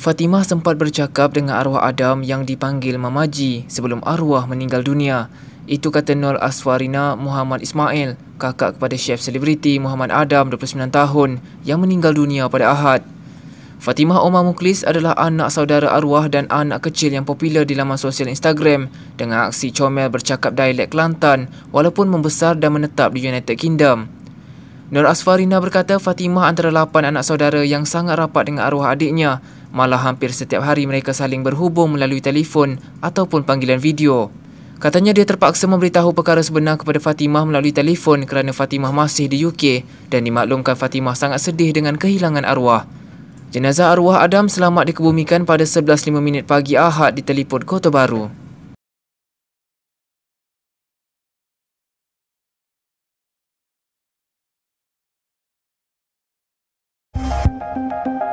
Fatimah sempat bercakap dengan arwah Adam yang dipanggil Mamaji sebelum arwah meninggal dunia. Itu kata Nur Aswarina Muhammad Ismail, kakak kepada chef selebriti Muhammad Adam 29 tahun yang meninggal dunia pada Ahad. Fatimah Omar Muklis adalah anak saudara arwah dan anak kecil yang popular di laman sosial Instagram dengan aksi comel bercakap dialek Kelantan walaupun membesar dan menetap di United Kingdom. Nur Asfarina berkata Fatimah antara 8 anak saudara yang sangat rapat dengan arwah adiknya Malah hampir setiap hari mereka saling berhubung melalui telefon ataupun panggilan video. Katanya dia terpaksa memberitahu perkara sebenar kepada Fatimah melalui telefon kerana Fatimah masih di UK dan dimaklumkan Fatimah sangat sedih dengan kehilangan arwah. Jenazah arwah Adam selamat dikebumikan pada 11.05 pagi Ahad di telefon Kota Baru. Thank you.